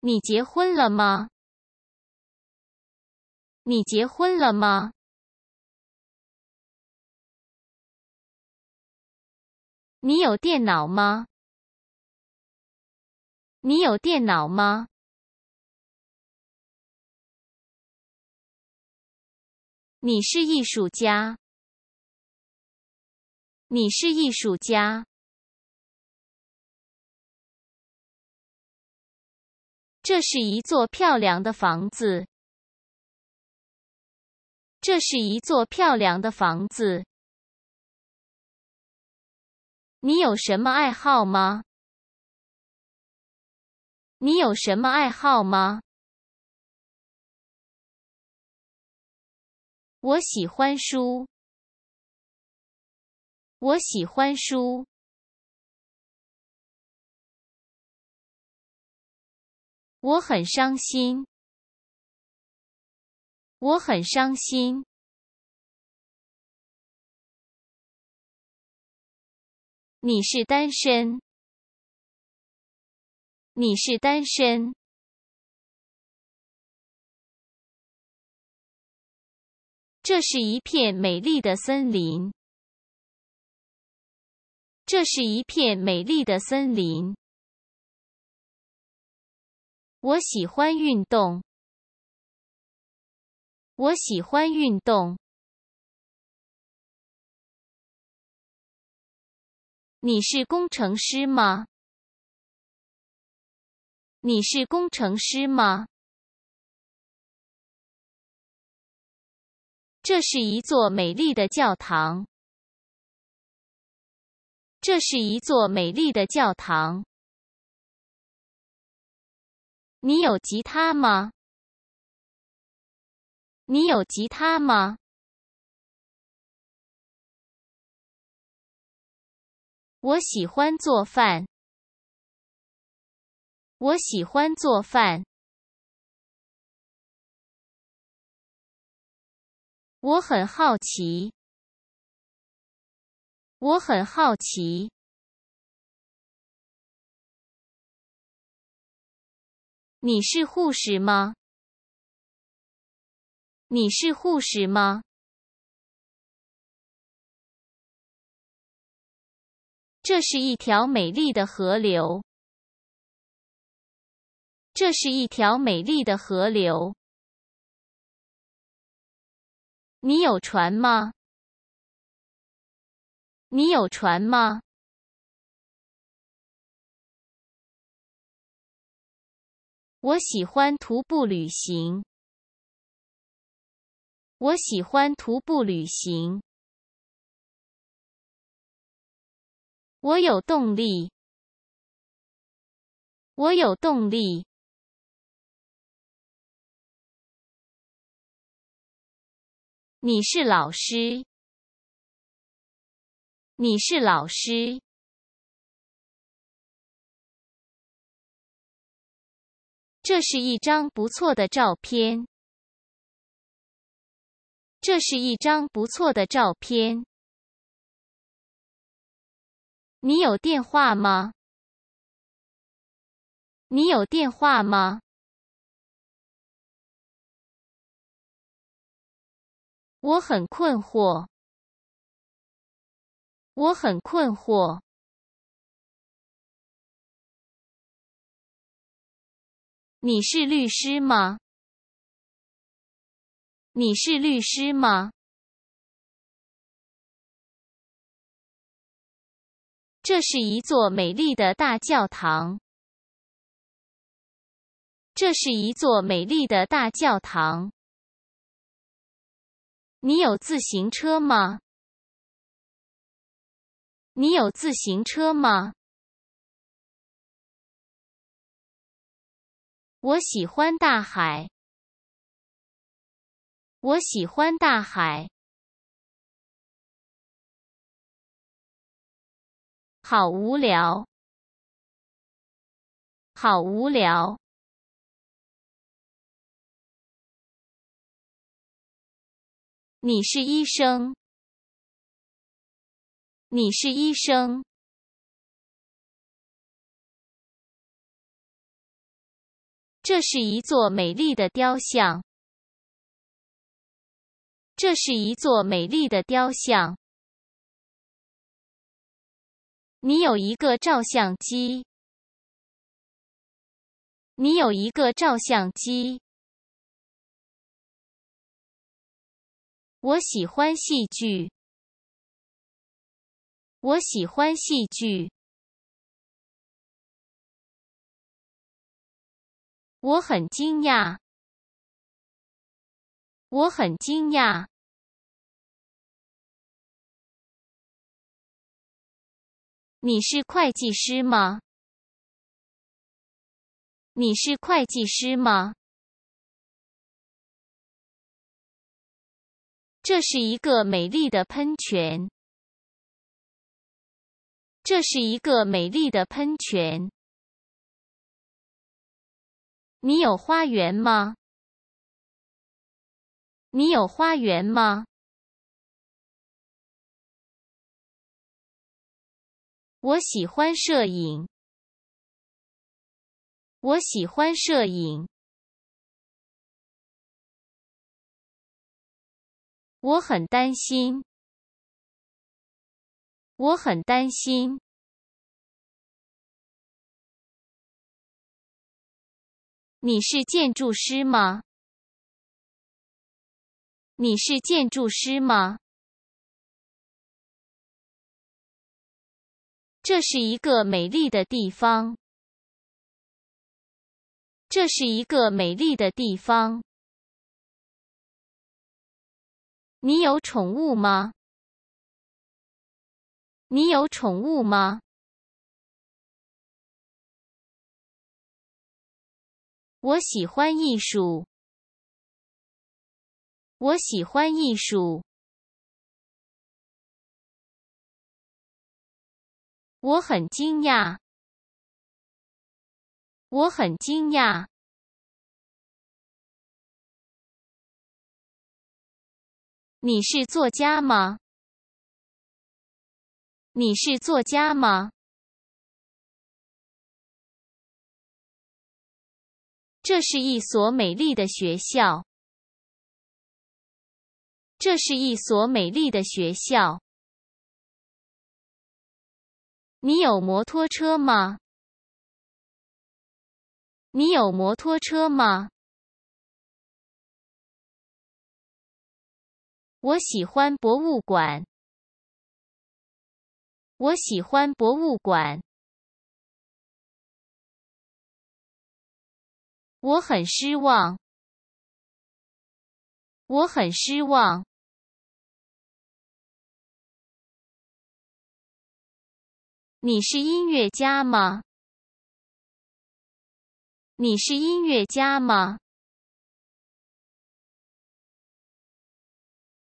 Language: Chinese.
你结婚了吗？你结婚了吗？你有电脑吗？你有电脑吗？你是艺术家。你是艺术家。这是一座漂亮的房子。这是一座漂亮的房子。你有什么爱好吗？你有什么爱好吗？我喜欢书。我喜欢书。我很伤心，我很伤心。你是单身，你是单身。这是一片美丽的森林，这是一片美丽的森林。我喜欢运动。我喜欢运动。你是工程师吗？你是工程师吗？这是一座美丽的教堂。这是一座美丽的教堂。你有吉他吗？你有吉他吗？我喜欢做饭。我喜欢做饭。我很好奇。我很好奇。你是护士吗？你是护士吗？这是一条美丽的河流。这是一条美丽的河流。你有船吗？你有船吗？我喜欢徒步旅行。我喜欢徒步旅行。我有动力。我有动力。你是老师。你是老师。这是一张不错的照片。这是一张不错的照片。你有电话吗？你有电话吗？我很困惑。我很困惑。你是律师吗？你是律师吗？这是一座美丽的大教堂。这是一座美丽的大教堂。你有自行车吗？你有自行车吗？我喜欢大海。我喜欢大海。好无聊。好无聊。你是医生。你是医生。这是一座美丽的雕像。这是一座美丽的雕像。你有一个照相机。你有一个照相机。我喜欢戏剧。我喜欢戏剧。我很惊讶，我很惊讶。你是会计师吗？你是会计师吗？这是一个美丽的喷泉。这是一个美丽的喷泉。你有花园吗？你有花园吗？我喜欢摄影。我喜欢摄影。我很担心。我很担心。你是建筑师吗？你是建筑师吗？这是一个美丽的地方。这是一个美丽的地方。你有宠物吗？你有宠物吗？我喜欢艺术。我喜欢艺术。我很惊讶。我很惊讶。你是作家吗？你是作家吗？这是一所美丽的学校。这是一所美丽的学校。你有摩托车吗？你有摩托车吗？我喜欢博物馆。我喜欢博物馆。我很失望，我很失望。你是音乐家吗？你是音乐家吗？